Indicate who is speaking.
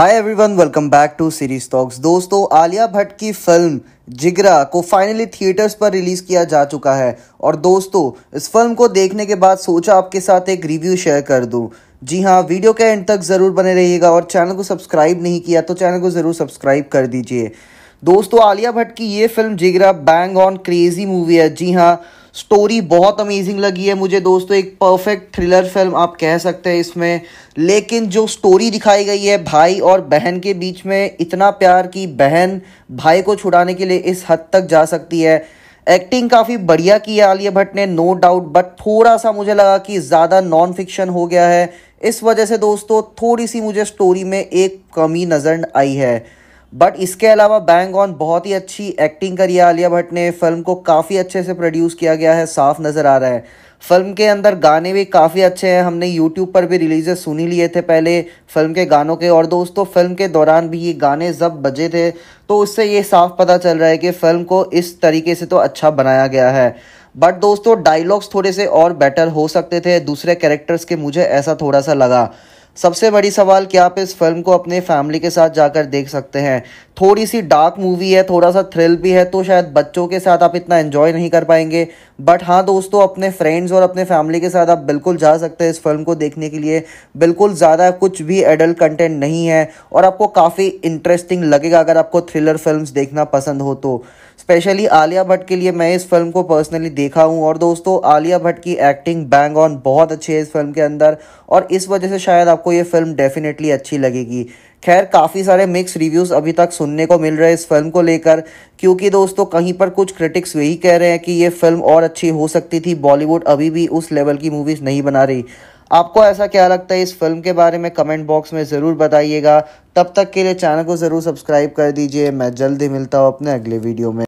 Speaker 1: hi everyone welcome back to series talks दोस्तों आलिया भट्ट की film जिगरा को फाइनली थिएटर्स पर रिलीज़ किया जा चुका है और दोस्तों इस फिल्म को देखने के बाद सोचा आपके साथ एक रिव्यू शेयर कर दूं जी हाँ वीडियो के एंड तक ज़रूर बने रहिएगा और चैनल को सब्सक्राइब नहीं किया तो चैनल को ज़रूर सब्सक्राइब कर दीजिए दोस्तों आलिया भट्ट की ये फिल्म जिगरा बैंग ऑन क्रेजी मूवी है जी हाँ स्टोरी बहुत अमेजिंग लगी है मुझे दोस्तों एक परफेक्ट थ्रिलर फिल्म आप कह सकते हैं इसमें लेकिन जो स्टोरी दिखाई गई है भाई और बहन के बीच में इतना प्यार कि बहन भाई को छुड़ाने के लिए इस हद तक जा सकती है एक्टिंग काफ़ी बढ़िया की है आलिया भट्ट ने नो डाउट बट थोड़ा सा मुझे लगा कि ज़्यादा नॉन फिक्शन हो गया है इस वजह से दोस्तों थोड़ी सी मुझे स्टोरी में एक कमी नज़र आई है बट इसके अलावा बैंग ऑन बहुत ही अच्छी एक्टिंग करी है आलिया भट्ट ने फिल्म को काफ़ी अच्छे से प्रोड्यूस किया गया है साफ नज़र आ रहा है फिल्म के अंदर गाने भी काफ़ी अच्छे हैं हमने यूट्यूब पर भी रिलीजे सुनी लिए थे पहले फिल्म के गानों के और दोस्तों फिल्म के दौरान भी ये गाने जब बजे थे तो उससे ये साफ पता चल रहा है कि फिल्म को इस तरीके से तो अच्छा बनाया गया है बट दोस्तों डायलॉग्स थोड़े से और बेटर हो सकते थे दूसरे कैरेक्टर्स के मुझे ऐसा थोड़ा सा लगा सबसे बड़ी सवाल क्या आप इस फिल्म को अपने फैमिली के साथ जाकर देख सकते हैं थोड़ी सी डार्क मूवी है थोड़ा सा थ्रिल भी है तो शायद बच्चों के साथ आप इतना एंजॉय नहीं कर पाएंगे बट हाँ दोस्तों अपने फ्रेंड्स और अपने फैमिली के साथ आप बिल्कुल जा सकते हैं इस फिल्म को देखने के लिए बिल्कुल ज़्यादा कुछ भी एडल्ट कंटेंट नहीं है और आपको काफ़ी इंटरेस्टिंग लगेगा अगर आपको थ्रिलर फिल्म देखना पसंद हो तो स्पेशली आलिया भट्ट के लिए मैं इस फिल्म को पर्सनली देखा हूँ और दोस्तों आलिया भट्ट की एक्टिंग बैंग ऑन बहुत अच्छी है इस फिल्म के अंदर और इस वजह से शायद आप आपको ये फिल्म डेफिनेटली अच्छी लगेगी खैर काफ़ी सारे मिक्स रिव्यूज़ अभी तक सुनने को मिल रहे हैं इस फिल्म को लेकर क्योंकि दोस्तों कहीं पर कुछ क्रिटिक्स यही कह रहे हैं कि ये फिल्म और अच्छी हो सकती थी बॉलीवुड अभी भी उस लेवल की मूवीज़ नहीं बना रही आपको ऐसा क्या लगता है इस फिल्म के बारे में कमेंट बॉक्स में ज़रूर बताइएगा तब तक के लिए चैनल को ज़रूर सब्सक्राइब कर दीजिए मैं जल्दी मिलता हूँ अपने अगले वीडियो में